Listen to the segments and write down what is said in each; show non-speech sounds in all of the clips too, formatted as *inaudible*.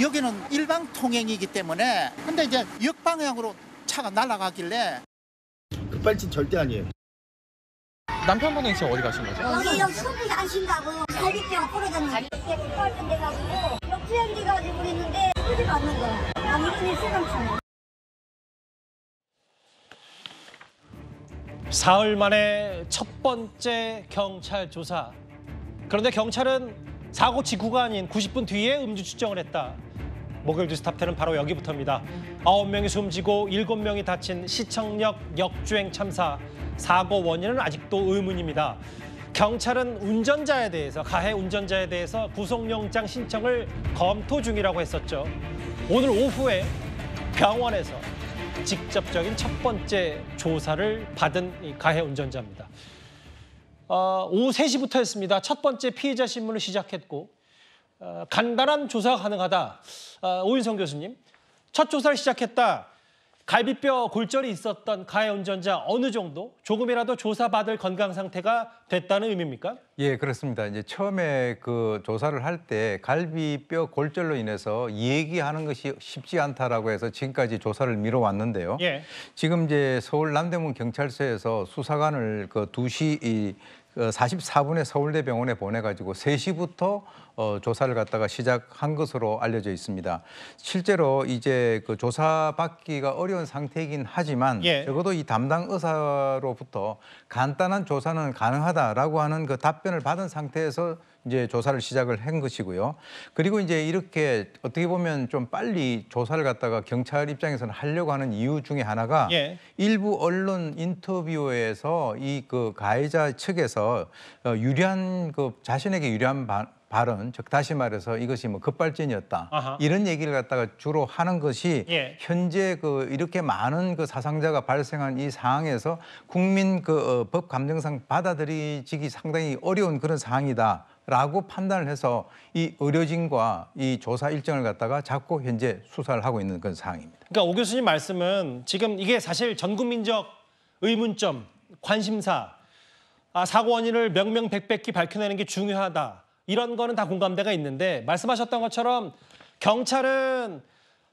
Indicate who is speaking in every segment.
Speaker 1: 여기는 일방 통행이기 때문에 근데 이제 역방향으로 차가 날아가길래 급발진 절대 아니에요. 남편분은 지금 어디 가신 거죠? 여기 수업이 하신다고 갈비뼈가 부졌는데 갈비뼈가 가지고 녹지연기가 어디 그랬는데 수술 받는 거야. 나 이름이 수감치네. 사흘 만에 첫 번째 경찰 조사. 그런데 경찰은 사고 직후가 아닌 90분 뒤에 음주 추정을 했다. 목요일 뉴스 탑텐은 바로 여기부터입니다. 9명이 숨지고 7명이 다친 시청역 역주행 참사 사고 원인은 아직도 의문입니다. 경찰은 운전자에 대해서 가해 운전자에 대해서 구속영장 신청을 검토 중이라고 했었죠. 오늘 오후에 병원에서 직접적인 첫 번째 조사를 받은 가해 운전자입니다. 어, 오후 3시부터 했습니다. 첫 번째 피해자 신문을 시작했고 어, 간단한 조사 가능하다. 어, 오윤성 교수님, 첫 조사를 시작했다. 갈비뼈 골절이 있었던 가해 운전자 어느 정도 조금이라도 조사받을 건강 상태가 됐다는 의미입니까?
Speaker 2: 예, 그렇습니다. 이제 처음에 그 조사를 할 때 갈비뼈 골절로 인해서 얘기하는 것이 쉽지 않다라고 해서 지금까지 조사를 미뤄왔는데요. 예. 지금 이제 서울 남대문 경찰서에서 수사관을 그 2시 44분에 그 서울대병원에 보내가지고 3시부터 어, 조사를 갖다가 시작한 것으로 알려져 있습니다. 실제로 이제 그 조사받기가 어려운 상태이긴 하지만 예. 적어도 이 담당 의사로부터 간단한 조사는 가능하다라고 하는 그 답변을 받은 상태에서 이제 조사를 시작을 한 것이고요. 그리고 이제 이렇게 어떻게 보면 좀 빨리 조사를 갖다가 경찰 입장에서는 하려고 하는 이유 중에 하나가 예. 일부 언론 인터뷰에서 이 그 가해자 측에서 어, 유리한 그 자신에게 유리한 바, 발언, 즉 다시 말해서 이것이 뭐 급발진이었다 아하. 이런 얘기를 갖다가 주로 하는 것이 예. 현재 그 이렇게 많은 그 사상자가 발생한 이 상황에서 국민 그법 어, 감정상 받아들이기 상당히 어려운 그런 상황이다. 라고 판단을 해서 이 의료진과 이 조사 일정을 갖다가 자꾸 현재 수사를 하고 있는 그런
Speaker 1: 상황입니다. 그러니까 오 교수님 말씀은 지금 이게 사실 전 국민적 의문점, 관심사, 아, 사고 원인을 명명백백히 밝혀내는 게 중요하다. 이런 거는 다 공감대가 있는데 말씀하셨던 것처럼 경찰은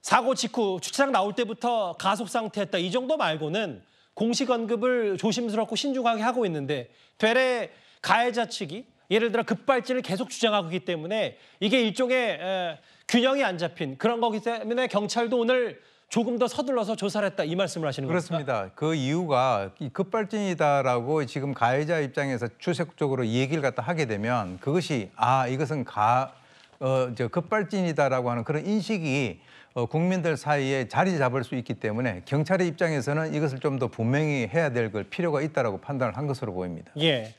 Speaker 1: 사고 직후 주차장 나올 때부터 가속 상태였다 이 정도 말고는 공식 언급을 조심스럽고 신중하게 하고 있는데 되레 가해자 측이 예를 들어 급발진을 계속 주장하고 있기 때문에 이게 일종의 에, 균형이 안 잡힌 그런 거기 때문에 경찰도 오늘 조금 더 서둘러서 조사를 했다 이 말씀을 하시는 거죠? 그렇습니다.
Speaker 2: 그 이유가 급발진이다라고 지금 가해자 입장에서 추세적으로 얘기를 갖다 하게 되면 그것이 아 이것은 가 어, 저 급발진이다라고 하는 그런 인식이 어, 국민들 사이에 자리 잡을 수 있기 때문에 경찰의 입장에서는 이것을 좀 더 분명히 해야 될걸 필요가 있다라고 판단을 한 것으로 보입니다.
Speaker 1: 예.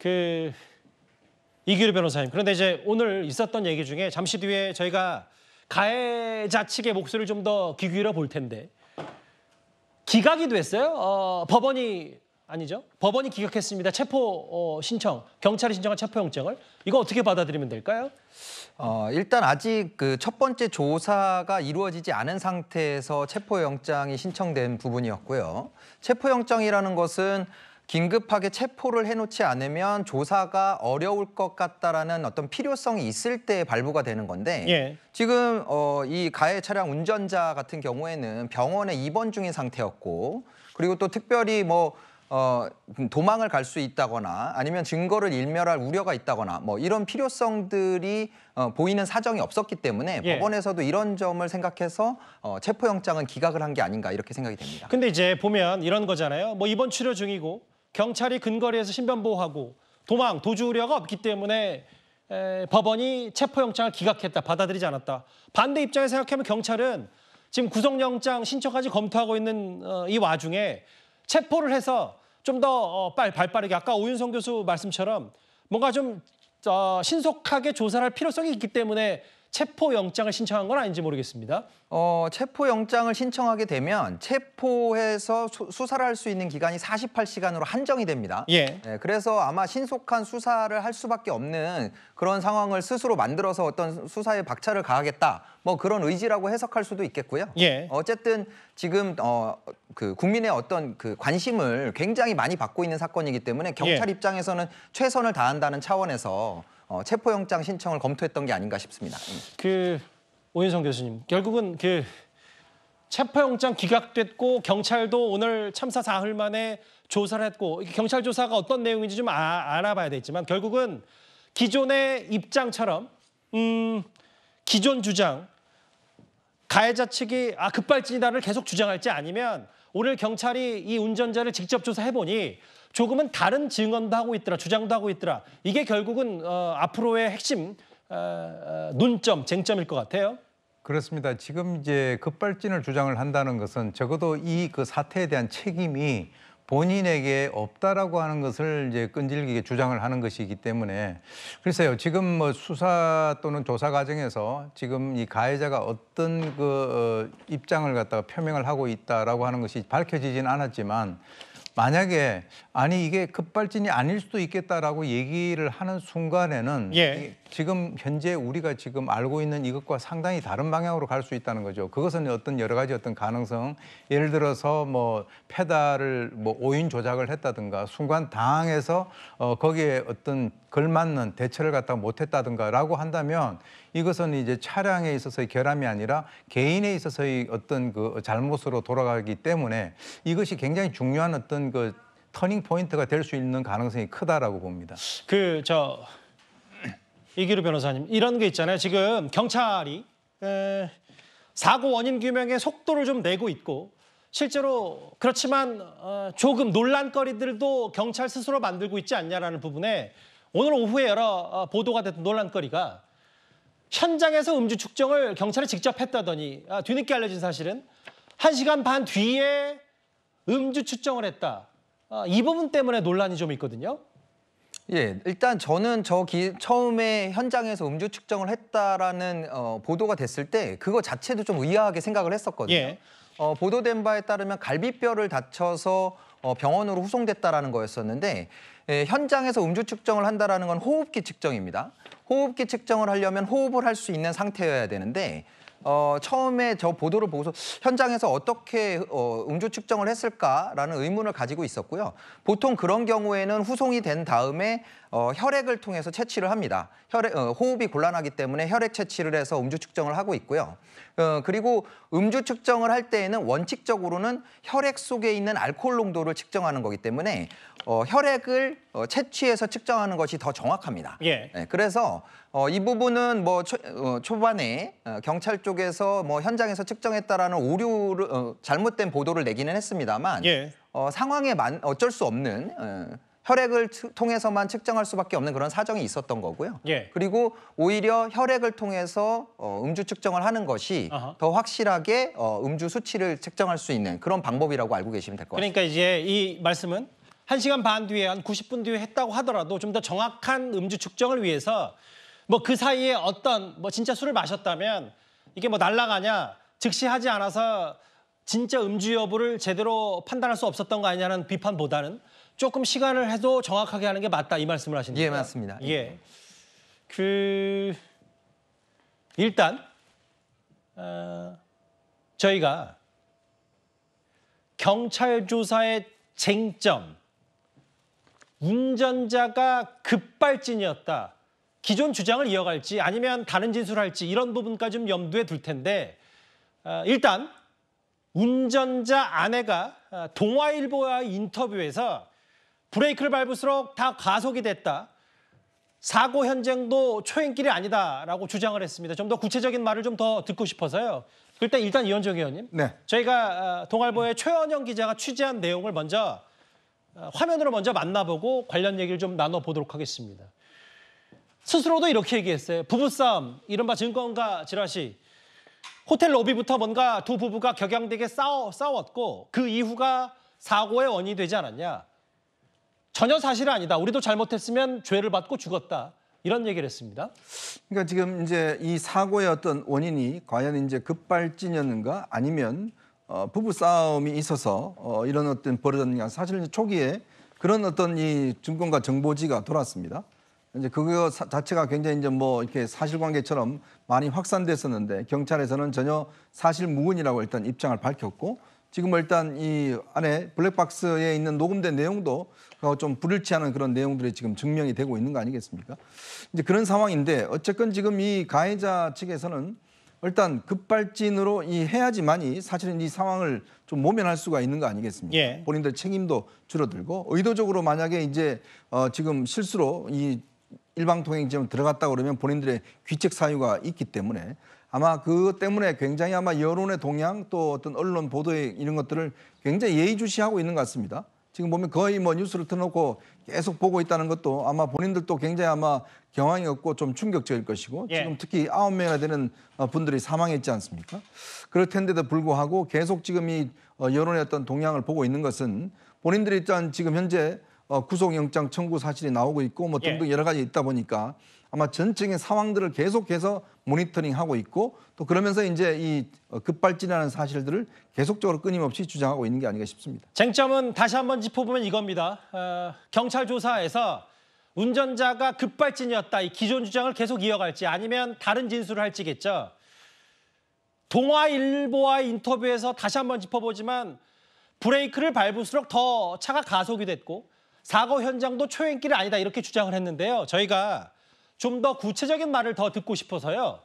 Speaker 1: 그 이규리 변호사님. 그런데 이제 오늘 있었던 얘기 중에 잠시 뒤에 저희가 가해자 측의 목소리를 좀 더귀 기울여 볼 텐데 기각이 됐어요. 어, 법원이 아니죠. 법원이 기각했습니다. 체포 어, 신청, 경찰이 신청한 체포영장을 이거 어떻게 받아들이면 될까요? 어, 일단 아직 그 첫 번째 조사가 이루어지지 않은
Speaker 3: 상태에서 체포영장이 신청된 부분이었고요. 체포영장이라는 것은 긴급하게 체포를 해놓지 않으면 조사가 어려울 것 같다라는 어떤 필요성이 있을 때 발부가 되는 건데 예. 지금 어, 이 가해 차량 운전자 같은 경우에는 병원에 입원 중인 상태였고 그리고 또 특별히 뭐 어, 도망을 갈 수 있다거나 아니면 증거를 일멸할 우려가 있다거나 뭐 이런 필요성들이 어, 보이는 사정이 없었기 때문에 예. 법원에서도 이런 점을 생각해서 어, 체포영장은 기각을 한 게 아닌가 이렇게 생각이 됩니다.
Speaker 1: 근데 이제 보면 이런 거잖아요. 뭐 입원 치료 중이고 경찰이 근거리에서 신변보호하고 도망, 도주 우려가 없기 때문에 에, 법원이 체포영장을 기각했다, 받아들이지 않았다. 반대 입장에 생각하면 경찰은 지금 구속영장 신청까지 검토하고 있는 어, 이 와중에 체포를 해서 좀더 어, 발빠르게 아까 오윤성 교수 말씀처럼 뭔가 좀 어, 신속하게 조사할 필요성이 있기 때문에 체포영장을 신청한 건 아닌지 모르겠습니다. 어,
Speaker 3: 체포영장을 신청하게 되면 체포해서 수, 사를 할 수 있는 기간이 48시간으로 한정이 됩니다. 예. 네, 그래서 아마 신속한 수사를 할 수밖에 없는 그런 상황을 스스로 만들어서 어떤 수사에 박차를 가하겠다. 뭐 그런 의지라고 해석할 수도 있겠고요. 예. 어쨌든 지금 어, 그 국민의 어떤 그 관심을 굉장히 많이 받고 있는 사건이기 때문에 경찰 예. 입장에서는 최선을 다한다는 차원에서 어, 체포영장 신청을 검토했던 게 아닌가 싶습니다. 음.
Speaker 1: 그 오인성 교수님, 결국은 그 체포영장 기각됐고 경찰도 오늘 참사 사흘 만에 조사를 했고 경찰 조사가 어떤 내용인지 좀 아, 알아봐야 되겠지만 결국은 기존의 입장처럼 음, 기존 주장 가해자 측이 아 급발진이다를 계속 주장할지 아니면 오늘 경찰이 이 운전자를 직접 조사해보니 조금은 다른 증언도 하고 있더라, 주장도 하고 있더라. 이게 결국은 어, 앞으로의 핵심 어, 어, 논점, 쟁점일 것 같아요. 그렇습니다. 지금 이제
Speaker 2: 급발진을 주장을 한다는 것은 적어도 이 그 사태에 대한 책임이 본인에게 없다라고 하는 것을 이제 끈질기게 주장을 하는 것이기 때문에 글쎄요 지금 뭐 수사 또는 조사 과정에서 지금 이 가해자가 어떤 그 어, 입장을 갖다가 표명을 하고 있다라고 하는 것이 밝혀지진 않았지만 만약에 아니 이게 급발진이 아닐 수도 있겠다라고 얘기를 하는 순간에는 예. 지금 현재 우리가 지금 알고 있는 이것과 상당히 다른 방향으로 갈 수 있다는 거죠. 그것은 어떤 여러 가지 어떤 가능성, 예를 들어서 뭐 페달을 뭐 오인 조작을 했다든가 순간 당황해서 어 거기에 어떤 걸맞는 대처를 갖다 못했다든가라고 한다면 이것은 이제 차량에 있어서의 결함이 아니라 개인에 있어서의 어떤 그 잘못으로 돌아가기 때문에 이것이 굉장히 중요한 어떤 그 터닝 포인트가 될 수 있는 가능성이 크다라고 봅니다.
Speaker 1: 그 저 *clears throat* 이기루 변호사님 이런 게 있잖아요. 지금 경찰이 에, 사고 원인 규명에 속도를 좀 내고 있고 실제로 그렇지만 어, 조금 논란거리들도 경찰 스스로 만들고 있지 않냐라는 부분에 오늘 오후에 여러 어, 보도가 됐던 논란거리가 현장에서 음주 측정을 경찰이 직접 했다더니 아, 뒤늦게 알려진 사실은 1시간 반 뒤에 음주 측정을 했다. 아, 이 부분 때문에 논란이 좀 있거든요. 예, 일단 저는 저 기, 처음에
Speaker 3: 현장에서 음주 측정을 했다라는 어, 보도가 됐을 때 그거 자체도 좀 의아하게 생각을 했었거든요. 예. 어, 보도된 바에 따르면 갈비뼈를 다쳐서 어, 병원으로 후송됐다라는 거였었는데 예, 현장에서 음주 측정을 한다라는 건 호흡기 측정입니다. 호흡기 측정을 하려면 호흡을 할 수 있는 상태여야 되는데 어, 처음에 저 보도를 보고서 현장에서 어떻게 어, 음주 측정을 했을까라는 의문을 가지고 있었고요. 보통 그런 경우에는 후송이 된 다음에 어, 혈액을 통해서 채취를 합니다. 혈액, 어, 호흡이 곤란하기 때문에 혈액 채취를 해서 음주 측정을 하고 있고요. 어, 그리고 음주 측정을 할 때에는 원칙적으로는 혈액 속에 있는 알코올 농도를 측정하는 거기 때문에 어, 혈액을 어, 채취해서 측정하는 것이 더 정확합니다. 예. 네, 그래서 어, 이 부분은 뭐 초, 어, 초반에 어, 경찰 쪽 쪽에서 뭐 현장에서 측정했다라는 오류를 어, 잘못된 보도를 내기는 했습니다만 예. 어, 상황에 만, 어쩔 수 없는 어, 혈액을 통해서만 측정할 수밖에 없는 그런 사정이 있었던 거고요. 예. 그리고 오히려 혈액을 통해서 어, 음주 측정을 하는 것이 아하. 더 확실하게 어, 음주 수치를 측정할 수 있는 그런 방법이라고 알고 계시면 될 것
Speaker 1: 같습니다. 그러니까 이제 이 말씀은 한시간반 뒤에 한 90분 뒤에 했다고 하더라도 좀 더 정확한 음주 측정을 위해서 뭐 그 사이에 어떤 뭐 진짜 술을 마셨다면 이게 뭐 날라가냐 즉시하지 않아서 진짜 음주 여부를 제대로 판단할 수 없었던 거 아니냐는 비판보다는 조금 시간을 해도 정확하게 하는 게 맞다 이 말씀을 하신 예, 거예요. 예, 맞습니다. 예. 그 일단 어, 저희가 경찰 조사의 쟁점 운전자가 급발진이었다. 기존 주장을 이어갈지 아니면 다른 진술할지 이런 부분까지 좀 염두에 둘 텐데 어, 일단 운전자 아내가 어, 동아일보와 인터뷰에서 브레이크를 밟을수록 다가속이 됐다. 사고 현장도 초행길이 아니다라고 주장을 했습니다. 좀 더 구체적인 말을 좀 더 듣고 싶어서요. 일단 일단 이현정 의원님, 네. 저희가 어, 동아일보의 최원영 기자가 취재한 내용을 먼저 화면으로 먼저 만나보고 관련 얘기를 좀 나눠보도록 하겠습니다. 스스로도 이렇게 얘기했어요. 부부싸움, 이른바 증권가 지라시. 호텔 로비부터 뭔가 두 부부가 격양되게 싸워, 싸웠고 그 이후가 사고의 원인이 되지 않았냐. 전혀 사실 은 아니다. 우리도 잘못했으면 죄를 받고 죽었다. 이런 얘기를 했습니다.
Speaker 4: 그러니까 지금 이제 이 사고의 어떤 원인이 과연 이제 급발진이었는가 아니면 어, 부부 싸움이 있어서 어, 이런 어떤 벌어졌느냐 사실 은 초기에 그런 어떤 이 증권과 정보지가 돌았습니다. 이제 그거 자체가 굉장히 이제 뭐 이렇게 사실관계처럼 많이 확산됐었는데 경찰에서는 전혀 사실 무근이라고 일단 입장을 밝혔고 지금 일단 이 안에 블랙박스에 있는 녹음된 내용도 좀 불일치하는 그런 내용들이 지금 증명이 되고 있는 거 아니겠습니까? 이제 그런 상황인데 어쨌건 지금 이 가해자 측에서는 일단 급발진으로 이 해야지만이 사실은 이 상황을 좀 모면할 수가 있는 거 아니겠습니까? 예. 본인들 책임도 줄어들고 의도적으로 만약에 이제 어 지금 실수로 이 일방통행지점 들어갔다 그러면 본인들의 귀책 사유가 있기 때문에 아마 그것 때문에 굉장히 아마 여론의 동향 또 어떤 언론 보도의 이런 것들을 굉장히 예의주시하고 있는 것 같습니다. 지금 보면 거의 뭐 뉴스를 틀어놓고 계속 보고 있다는 것도 아마 본인들도 굉장히 아마 경황이 없고 좀 충격적일 것이고 예. 지금 특히 아홉 명이나 되는 어, 분들이 사망했지 않습니까? 그럴 텐데도 불구하고 계속 지금 이 어, 여론의 어떤 동향을 보고 있는 것은 본인들이 일단 지금 현재 어, 구속영장 청구 사실이 나오고 있고 뭐 예. 등등 예. 여러 가지 있다 보니까 아마 전층의 상황들을 계속해서 모니터링하고 있고 또 그러면서 이제 이 어, 급발진하는 사실들을 계속적으로 끊임없이 주장하고 있는 게 아닌가 싶습니다.
Speaker 1: 쟁점은 다시 한번 짚어보면 이겁니다. 어, 경찰 조사에서 운전자가 급발진이었다 이 기존 주장을 계속 이어갈지 아니면 다른 진술을 할지겠죠. 동아일보와의 인터뷰에서 다시 한번 짚어보지만 브레이크를 밟을수록 더 차가 가속이 됐고 사고 현장도 초행길이 아니다 이렇게 주장을 했는데요. 저희가 좀 더 구체적인 말을 더 듣고 싶어서요.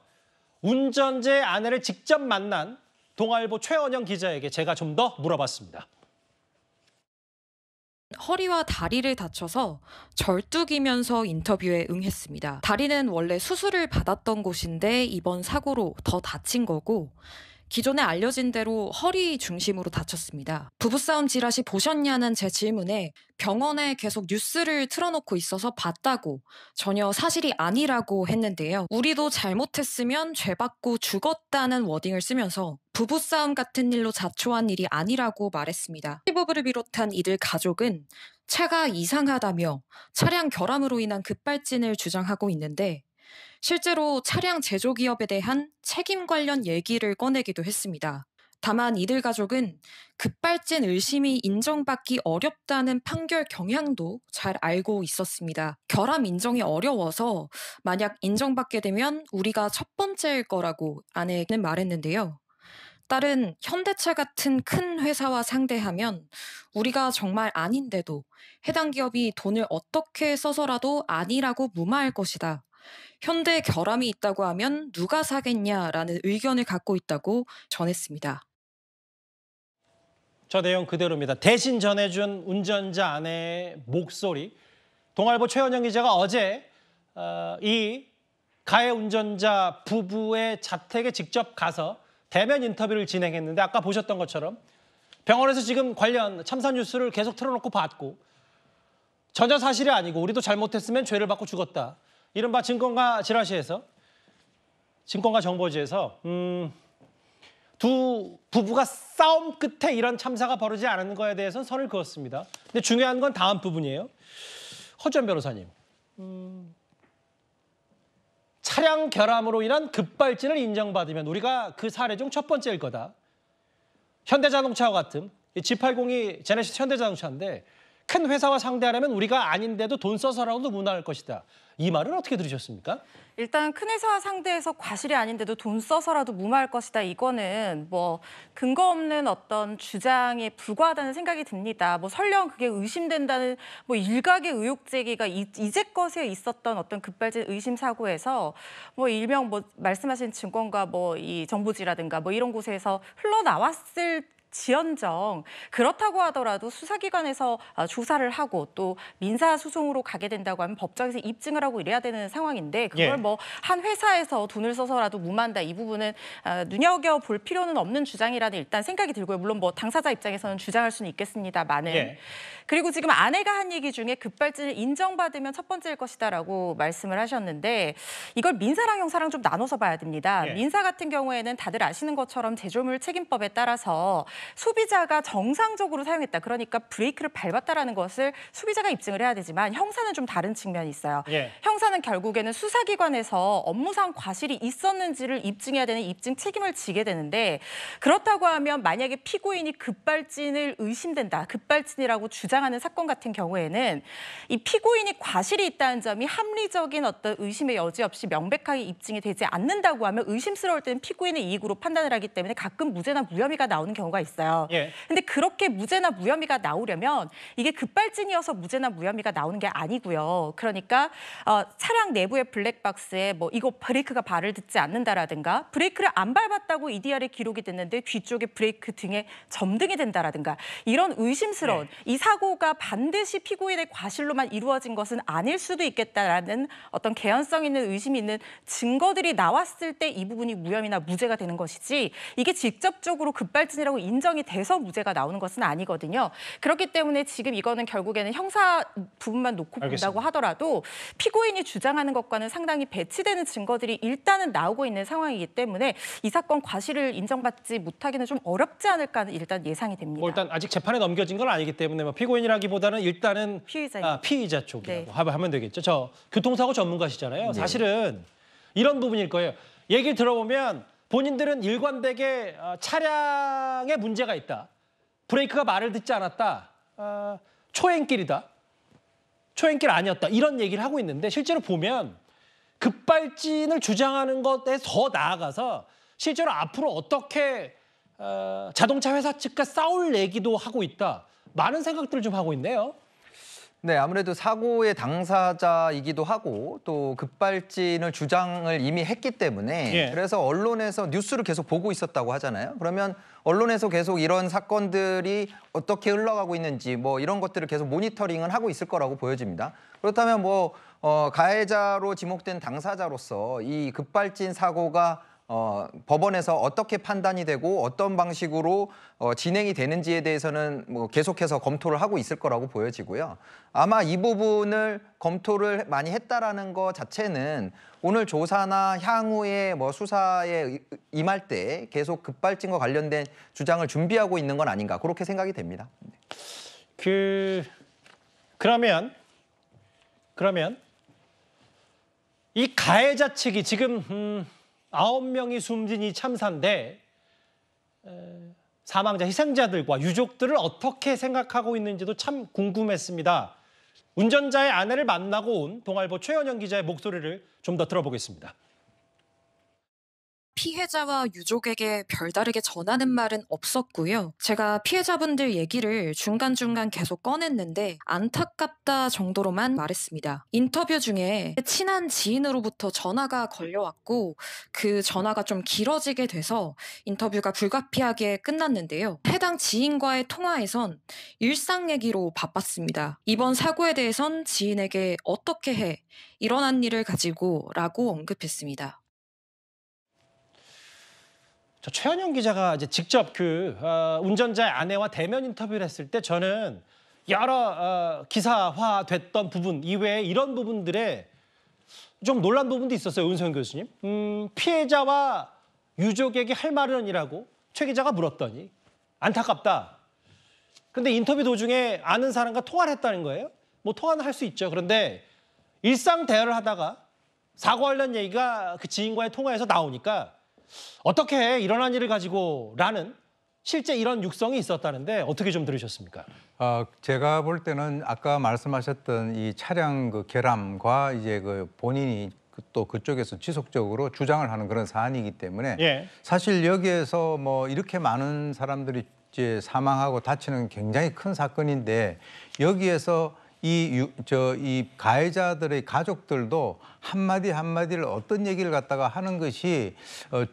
Speaker 1: 운전자 아내를 직접 만난 동아일보 최원영 기자에게 제가 좀 더 물어봤습니다.
Speaker 5: 허리와 다리를 다쳐서 절뚝이면서 인터뷰에 응했습니다. 다리는 원래 수술을 받았던 곳인데 이번 사고로 더 다친 거고 기존에 알려진 대로 허리 중심으로 다쳤습니다. 부부싸움 지라시 보셨냐는 제 질문에 병원에 계속 뉴스를 틀어놓고 있어서 봤다고 전혀 사실이 아니라고 했는데요. 우리도 잘못했으면 죄받고 죽었다는 워딩을 쓰면서 부부싸움 같은 일로 자초한 일이 아니라고 말했습니다. 피부부를 비롯한 이들 가족은 차가 이상하다며 차량 결함으로 인한 급발진을 주장하고 있는데 실제로 차량 제조 기업에 대한 책임 관련 얘기를 꺼내기도 했습니다. 다만 이들 가족은 급발진 의심이 인정받기 어렵다는 판결 경향도 잘 알고 있었습니다. 결함 인정이 어려워서 만약 인정받게 되면 우리가 첫 번째일 거라고 아내는 말했는데요. 딸은 현대차 같은 큰 회사와 상대하면 우리가 정말 아닌데도 해당 기업이 돈을 어떻게 써서라도 아니라고 무마할 것이다. 현대 결함이 있다고 하면 누가 사겠냐라는 의견을 갖고 있다고 전했습니다.
Speaker 1: 저 내용 그대로입니다. 대신 전해준 운전자 아내의 목소리. 동아일보 최현영 기자가 어제 어, 이 가해 운전자 부부의 자택에 직접 가서 대면 인터뷰를 진행했는데 아까 보셨던 것처럼 병원에서 지금 관련 참사 뉴스를 계속 틀어놓고 봤고 전혀 사실이 아니고 우리도 잘못했으면 죄를 받고 죽었다. 이른바 증권가 지라시에서 증권가 정보지에서 음, 두 부부가 싸움 끝에 이런 참사가 벌어지지 않은 거에 대해서 는 선을 그었습니다. 근데 중요한 건 다음 부분이에요. 허전 변호사님. 음, 차량 결함으로 인한 급발진을 인정받으면 우리가 그 사례 중 첫 번째일 거다. 현대자동차와 같은 G80이 제네시스 현대자동차인데 큰 회사와 상대하려면 우리가 아닌데도 돈 써서라도 무난할 것이다. 이말을 어떻게 들으셨습니까? 일단 큰 회사 상대에서 과실이 아닌데도 돈 써서라도 무마할 것이다. 이거는 뭐
Speaker 6: 근거 없는 어떤 주장에 불과하다는 생각이 듭니다. 뭐 설령 그게 의심된다는 뭐 일각의 의혹 제기가 이, 제껏에 있었던 어떤 급발진 의심 사고에서 뭐 일명 뭐 말씀하신 증권과 뭐 이 정보지라든가 뭐 이런 곳에서 흘러나왔을 지연정 그렇다고 하더라도 수사기관에서 아, 조사를 하고 또 민사 소송으로 가게 된다고 하면 법정에서 입증을 하고 이래야 되는 상황인데 그걸 예. 뭐한 회사에서 돈을 써서라도 무만다 이 부분은 아, 눈여겨 볼 필요는 없는 주장이라는 일단 생각이 들고요. 물론 뭐 당사자 입장에서는 주장할 수는 있겠습니다만은 예. 그리고 지금 아내가 한 얘기 중에 급발진을 인정받으면 첫 번째일 것이다라고 말씀을 하셨는데 이걸 민사랑 형사랑 좀 나눠서 봐야 됩니다. 예. 민사 같은 경우에는 다들 아시는 것처럼 제조물 책임법에 따라서 소비자가 정상적으로 사용했다. 그러니까 브레이크를 밟았다라는 것을 소비자가 입증을 해야 되지만 형사는 좀 다른 측면이 있어요. 예. 형사는 결국에는 수사기관에서 업무상 과실이 있었는지를 입증해야 되는 입증 책임을 지게 되는데 그렇다고 하면 만약에 피고인이 급발진을 의심된다. 급발진이라고 주장하는 사건 같은 경우에는 이 피고인이 과실이 있다는 점이 합리적인 어떤 의심의 여지 없이 명백하게 입증이 되지 않는다고 하면 의심스러울 때는 피고인의 이익으로 판단을 하기 때문에 가끔 무죄나 무혐의가 나오는 경우가 있습니 있어요. 예. 근데 그렇게 무죄나 무혐의가 나오려면 이게 급발진이어서 무죄나 무혐의가 나오는 게 아니고요. 그러니까 어, 차량 내부의 블랙박스에 뭐 이거 브레이크가 발을 듣지 않는다라든가 브레이크를 안 밟았다고 EDR에 기록이 됐는데 뒤쪽에 브레이크 등에 점등이 된다라든가 이런 의심스러운 네. 이 사고가 반드시 피고인의 과실로만 이루어진 것은 아닐 수도 있겠다라는 어떤 개연성 있는 의심이 있는 증거들이 나왔을 때 이 부분이 무혐의나 무죄가 되는 것이지 이게 직접적으로 급발진이라고 인 인정이 돼서 무죄가 나오는 것은 아니거든요. 그렇기 때문에 지금 이거는 결국에는 형사 부분만 놓고 알겠습니다. 고 하더라도 피고인이 주장하는 것과는 상당히 배치되는 증거들이 일단은 나오고 있는 상황이기 때문에 이 사건 과실을 인정받지 못하기는 좀 어렵지 않을까 는 일단 예상이 됩니다.
Speaker 1: 뭐 일단 아직 재판에 넘겨진 건 아니기 때문에 뭐 피고인이라기보다는 일단은 피의자, 아, 피의자 쪽이라고 네. 하면 되겠죠. 저 교통사고 전문가시잖아요. 네. 사실은 이런 부분일 거예요. 얘기 들어보면 본인들은 일관되게 어, 차량에 문제가 있다. 브레이크가 말을 듣지 않았다. 어, 초행길이다. 초행길 아니었다. 이런 얘기를 하고 있는데 실제로 보면 급발진을 주장하는 것에 더 나아가서 실제로 앞으로 어떻게 어, 자동차 회사 측과 싸울 얘기도 하고 있다. 많은 생각들을 좀 하고 있네요.
Speaker 3: 네, 아무래도 사고의 당사자이기도 하고 또 급발진을 주장을 이미 했기 때문에 예. 그래서 언론에서 뉴스를 계속 보고 있었다고 하잖아요. 그러면 언론에서 계속 이런 사건들이 어떻게 흘러가고 있는지 뭐 이런 것들을 계속 모니터링을 하고 있을 거라고 보여집니다. 그렇다면 뭐 어, 가해자로 지목된 당사자로서 이 급발진 사고가 어, 법원에서 어떻게 판단이 되고 어떤 방식으로 어, 진행이 되는지에 대해서는 뭐 계속해서 검토를 하고 있을 거라고 보여지고요. 아마 이 부분을 검토를 많이 했다라는 거 자체는 오늘 조사나 향후에 뭐 수사에 임할 때 계속 급발진과 관련된 주장을 준비하고 있는 건 아닌가 그렇게 생각이 됩니다.
Speaker 1: 그 그러면 그러면 이 가해자 측이 지금 음... 아홉 명이 숨진 이 참사인데 사망자 희생자들과 유족들을 어떻게 생각하고 있는지도 참 궁금했습니다. 운전자의 아내를 만나고 온 동아일보 최현영 기자의 목소리를 좀 더 들어보겠습니다.
Speaker 5: 피해자와 유족에게 별다르게 전하는 말은 없었고요. 제가 피해자분들 얘기를 중간중간 계속 꺼냈는데 안타깝다 정도로만 말했습니다. 인터뷰 중에 친한 지인으로부터 전화가 걸려왔고 그 전화가 좀 길어지게 돼서 인터뷰가 불가피하게 끝났는데요. 해당 지인과의 통화에선 일상 얘기로 바빴습니다. 이번 사고에 대해선 지인에게 어떻게 해? 일어난 일을 가지고 라고 언급했습니다.
Speaker 1: 저 최현영 기자가 이제 직접 그 어, 운전자의 아내와 대면 인터뷰를 했을 때 저는 여러 어, 기사화됐던 부분 이외에 이런 부분들에 좀 놀란 부분도 있었어요, 은성 교수님. 음, 피해자와 유족에게 할 말은 이라고 최 기자가 물었더니 안타깝다. 근데 인터뷰 도중에 아는 사람과 통화를 했다는 거예요. 뭐 통화는 할 수 있죠. 그런데 일상 대화를 하다가 사과 관련 얘기가 그 지인과의 통화에서 나오니까 어떻게 일어난 일을 가지고 라는 실제 이런 육성이 있었다는데 어떻게 좀 들으셨습니까? 아, 제가 볼 때는 아까
Speaker 2: 말씀하셨던 이 차량 그 결함과 이제 그 본인이 그 또 그쪽에서 지속적으로 주장을 하는 그런 사안이기 때문에 예. 사실 여기에서 뭐 이렇게 많은 사람들이 이제 사망하고 다치는 굉장히 큰 사건인데 여기에서 이 저이 이 가해자들의 가족들도 한마디 한마디를 어떤 얘기를 갖다가 하는 것이 어,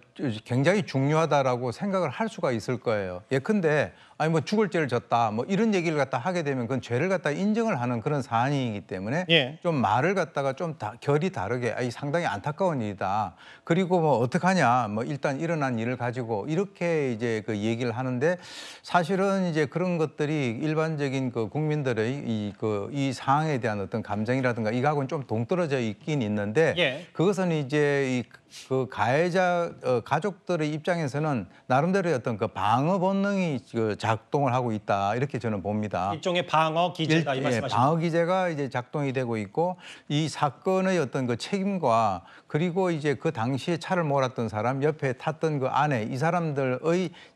Speaker 2: 굉장히 중요하다라고 생각을 할 수가 있을 거예요. 예컨대 아니 뭐 죽을 죄를 졌다 뭐 이런 얘기를 갖다 하게 되면 그건 죄를 갖다 인정을 하는 그런 사안이기 때문에 예. 좀 말을 갖다가 좀 다, 결이 다르게 아이 상당히 안타까운 일이다. 그리고 뭐 어떡하냐 뭐 일단 일어난 일을 가지고 이렇게 이제 그 얘기를 하는데 사실은 이제 그런 것들이 일반적인 그 국민들의 이 그이 그, 이 사항에 대한 어떤 감정이라든가 이거하고는 좀 동떨어져 있긴 있는. 있는데 예. 그것은 이제 이그 가해자 어, 가족들의 입장에서는 나름대로의 어떤 그 방어 본능이 그 작동을 하고 있다 이렇게 저는 봅니다.
Speaker 1: 일종의 방어 기제다 이말씀하시 예, 방어
Speaker 2: 기제가 이제 작동이 되고 있고 이 사건의 어떤 그 책임과 그리고 이제 그 당시에 차를 몰았던 사람 옆에 탔던 그 아내 이 사람들의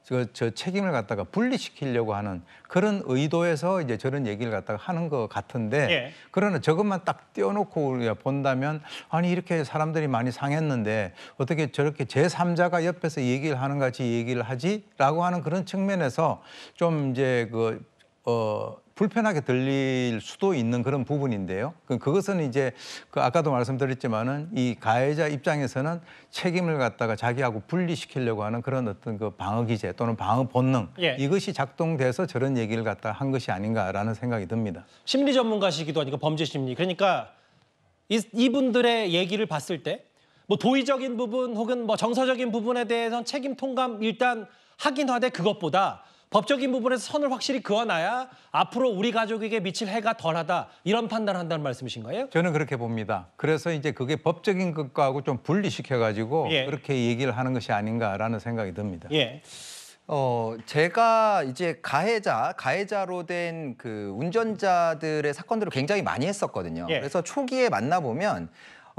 Speaker 2: 저, 저 책임을 갖다가 분리시키려고 하는 그런 의도에서 이제 저런 얘기를 갖다가 하는 것 같은데 예. 그러나 저것만 딱 띄워놓고 우리가 본다면 아니 이렇게 사람들이 많이 상했는데 어떻게 저렇게 제3자가 옆에서 얘기를 하는 같이 얘기를 하지라고 하는 그런 측면에서 좀 이제 그 어, 불편하게 들릴 수도 있는 그런 부분인데요. 그, 그것은 이제 그 아까도 말씀드렸지만은 이 가해자 입장에서는 책임을 갖다가 자기하고 분리시키려고 하는 그런 어떤 그 방어 기제 또는 방어 본능 예. 이것이
Speaker 1: 작동돼서 저런 얘기를
Speaker 2: 갖다 한 것이 아닌가라는 생각이 듭니다.
Speaker 1: 심리 전문가시기도 하니까 범죄 심리 그러니까 이, 이분들의 얘기를 봤을 때뭐 도의적인 부분 혹은 뭐 정서적인 부분에 대해서는 책임 통감 일단 하긴 하되 그것보다 법적인 부분에서 선을 확실히 그어놔야 앞으로 우리 가족에게 미칠 해가 덜하다 이런 판단을 한다는 말씀이신 거요
Speaker 2: 저는 그렇게 봅니다. 그래서 이제 그게 법적인 것하고 좀 분리시켜가지고 예. 그렇게 얘기를 하는 것이 아닌가라는 생각이 듭니다. 예. 어,
Speaker 3: 제가 이제 가해자, 가해자로 된 그 운전자들의 사건들을 굉장히 많이 했었거든요. 예. 그래서 초기에 만나보면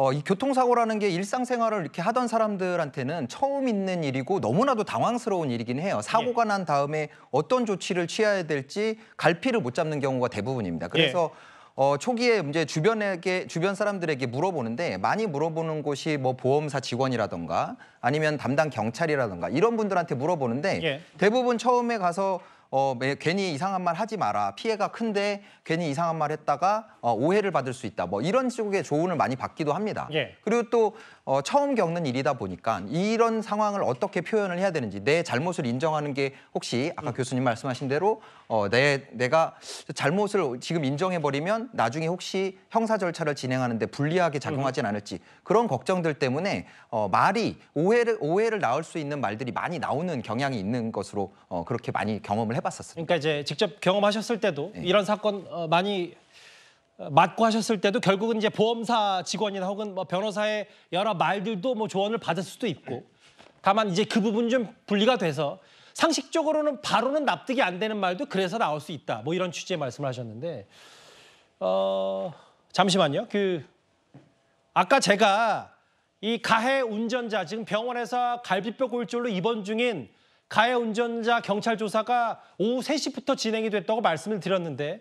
Speaker 3: 어, 이 교통사고라는 게 일상생활을 이렇게 하던 사람들한테는 처음 있는 일이고 너무나도 당황스러운 일이긴 해요. 사고가 예. 난 다음에 어떤 조치를 취해야 될지 갈피를 못 잡는 경우가 대부분입니다. 그래서 예. 어, 초기에 이제 주변에게 주변 사람들에게 물어보는데 많이 물어보는 곳이 뭐 보험사 직원이라던가 아니면 담당 경찰이라던가 이런 분들한테 물어보는데 예. 대부분 처음에 가서 어, 매, 괜히 이상한 말 하지 마라. 피해가 큰데 괜히 이상한 말 했다가 어, 오해를 받을 수 있다. 뭐 이런 식의 조언을 많이 받기도 합니다. 예. 그리고 또 어, 처음 겪는 일이다 보니까 이런 상황을 어떻게 표현을 해야 되는지 내 잘못을 인정하는 게 혹시 아까 음. 교수님 말씀하신 대로 어, 내, 내가 잘못을 지금 인정해버리면 나중에 혹시 형사 절차를 진행하는데 불리하게 작용하진 음. 않을지 그런 걱정들 때문에 어, 말이 오해를, 오해를 낳을 수 있는 말들이 많이 나오는 경향이 있는 것으로 어, 그렇게 많이 경험을
Speaker 1: 해봤었어요. 그러니까 이제 직접 경험하셨을 때도 네. 이런 사건 어, 많이 어, 맞고 하셨을 때도 결국은 이제 보험사 직원이나 혹은 뭐 변호사의 여러 말들도 뭐 조언을 받을 수도 있고 네. 다만 이제 그 부분 좀 분리가 돼서 상식적으로는 바로는 납득이 안 되는 말도 그래서 나올 수 있다. 뭐 이런 취지의 말씀을 하셨는데 어 잠시만요. 그 아까 제가 이 가해 운전자 지금 병원에서 갈비뼈 골절로 입원 중인 가해 운전자 경찰 조사가 오후 3시부터 진행이 됐다고 말씀을 드렸는데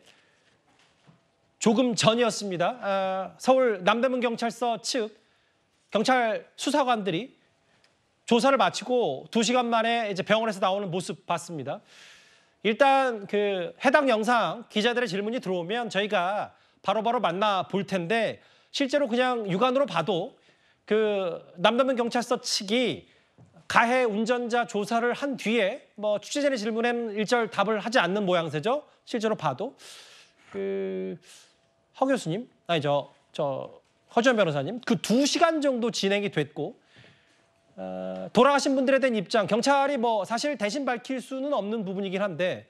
Speaker 1: 조금 전이었습니다. 아, 서울 남대문 경찰서 측 경찰 수사관들이 조사를 마치고 2시간 만에 이제 병원에서 나오는 모습 봤습니다. 일단 그 해당 영상 기자들의 질문이 들어오면 저희가 바로바로 바로 만나 볼 텐데 실제로 그냥 육안으로 봐도 그 남대문 경찰서 측이 가해 운전자 조사를 한 뒤에 뭐 취재진의 질문에는 일절 답을 하지 않는 모양새죠. 실제로 봐도 그 허 교수님 아니 저저 허주현 변호사님 그두 시간 정도 진행이 됐고 어, 돌아가신 분들에 대한 입장 경찰이 뭐 사실 대신 밝힐 수는 없는 부분이긴 한데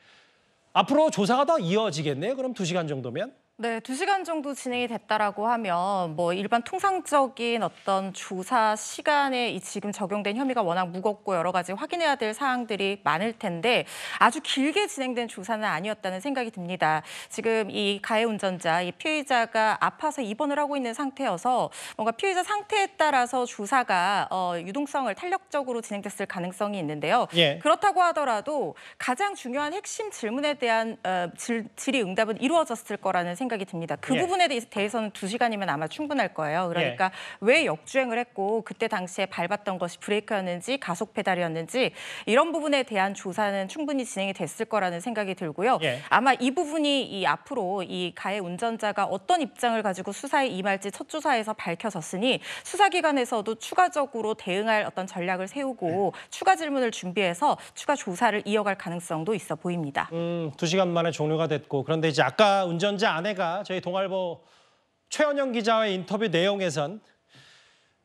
Speaker 1: 앞으로 조사가 더 이어지겠네요. 그럼 두 시간 정도면. 네,
Speaker 6: 두시간 정도 진행이 됐다라고 하면 뭐 일반 통상적인 어떤 조사 시간에 이 지금 적용된 혐의가 워낙 무겁고 여러 가지 확인해야 될 사항들이 많을 텐데 아주 길게 진행된 조사는 아니었다는 생각이 듭니다. 지금 이 가해 운전자, 이 피의자가 아파서 입원을 하고 있는 상태여서 뭔가 피의자 상태에 따라서 조사가 어, 유동성을 탄력적으로 진행됐을 가능성이 있는데요. 예. 그렇다고 하더라도 가장 중요한 핵심 질문에 대한 어, 질, 질의 응답은 이루어졌을 거라는 생각이 생각이 듭니다. 그 예. 부분에 대해서는 두 시간이면 아마 충분할 거예요. 그러니까 예. 왜 역주행을 했고 그때 당시에 밟았던 것이 브레이크였는지 가속 페달이었는지 이런 부분에 대한 조사는 충분히 진행이 됐을 거라는 생각이 들고요. 예. 아마 이 부분이 이 앞으로 이 가해 운전자가 어떤 입장을 가지고 수사에 임할지 첫 조사에서 밝혀졌으니 수사기관에서도 추가적으로 대응할 어떤 전략을 세우고 예. 추가 질문을 준비해서 추가 조사를 이어갈
Speaker 1: 가능성도 있어 보입니다. 음, 두 시간 만에 종료가 됐고 그런데 이제 아까 운전자 아내가 제가 저희 동아일보 최현영 기자와의 인터뷰 내용에선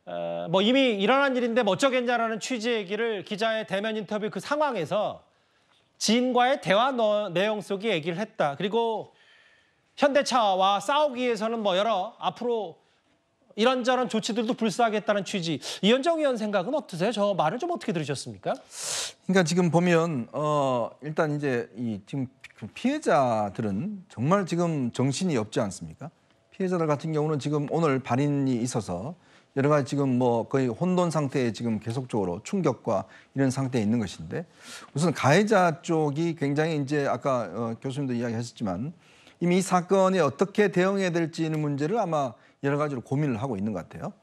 Speaker 1: 어, 뭐 이미 일어난 일인데 뭐 어쩌겠냐라는 취지의 얘기를 기자의 대면 인터뷰 그 상황에서 지인과의 대화 내용 속에 얘기를 했다. 그리고 현대차와 싸우기 위해서는 뭐 여러 앞으로 이런저런 조치들도 불사하겠다는 취지. 이현정 의원 생각은 어떠세요? 저 말을 좀 어떻게 들으셨습니까?
Speaker 4: 그러니까 지금 보면 어 일단 이제 이 지금 피해자들은 정말 지금 정신이 없지 않습니까? 피해자들 같은 경우는 지금 오늘 발인이 있어서 여러 가지 지금 뭐 거의 혼돈 상태에 지금 계속적으로 충격과 이런 상태에 있는 것인데 우선 가해자 쪽이 굉장히 이제 아까 어, 교수님도 이야기하셨지만 이미 이 사건에 어떻게 대응해야 될지는 문제를 아마 여러 가지로 고민을 하고 있는 것 같아요.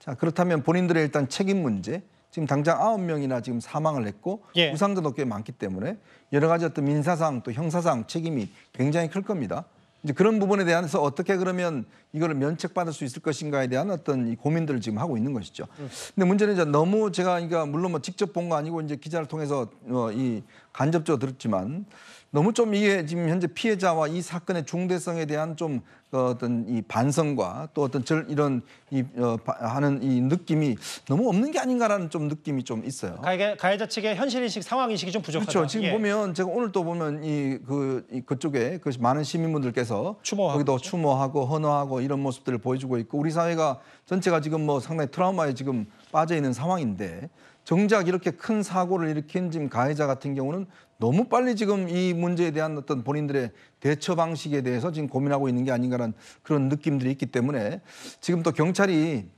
Speaker 4: 자 그렇다면 본인들의 일단 책임 문제 지금 당장 아홉 명이나 지금 사망을 했고 예. 부상자도 꽤 많기 때문에 여러 가지 어떤 민사상 또 형사상 책임이 굉장히 클 겁니다. 이제 그런 부분에 대해서 어떻게 그러면 이거를 면책받을 수 있을 것인가에 대한 어떤 이 고민들을 지금 하고 있는 것이죠. 음. 근데 문제는 이제 너무 제가 그러니까 물론 뭐 직접 본 거 아니고 이제 기자를 통해서 어, 이 간접적으로 들었지만 너무 좀 이게 지금 현재 피해자와 이 사건의 중대성에 대한 좀 어, 어떤 이 반성과 또 어떤 절 이런 이 어, 하는 이 느낌이 너무 없는 게 아닌가라는 좀 느낌이 좀 있어요.
Speaker 1: 가해, 가해자 측의 현실 인식, 상황 인식이 좀 부족하다. 그렇죠. 지금 예.
Speaker 4: 보면 제가 오늘 또 보면 이 그 이, 그쪽에 그 많은 시민분들께서 추모하고. 거기도 추모하고 헌화하고 이런 모습들을 보여주고 있고 우리 사회가 전체가 지금 뭐 상당히 트라우마에 지금 빠져 있는 상황인데 정작 이렇게 큰 사고를 일으킨 지금 가해자 같은 경우는 너무 빨리 지금 이 문제에 대한 어떤 본인들의 대처 방식에 대해서 지금 고민하고 있는 게 아닌가라는 그런 느낌들이 있기 때문에 지금 또 경찰이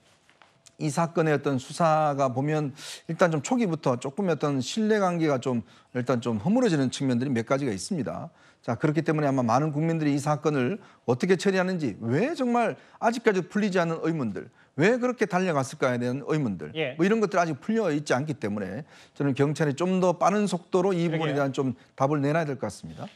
Speaker 4: 이 사건의 어떤 수사가 보면 일단 좀 초기부터 조금 어떤 신뢰 관계가 좀 일단 좀 허물어지는 측면들이 몇 가지가 있습니다. 자, 그렇기 때문에 아마 많은 국민들이 이 사건을 어떻게 처리하는지 왜 정말 아직까지 풀리지 않은 의문들 왜 그렇게 달려갔을까에 대한 의문들 예. 뭐 이런 것들 아직 풀려 있지 않기 때문에 저는 경찰이 좀 더 빠른 속도로 이 부분에 대한 좀 답을 내놔야 될 것 같습니다.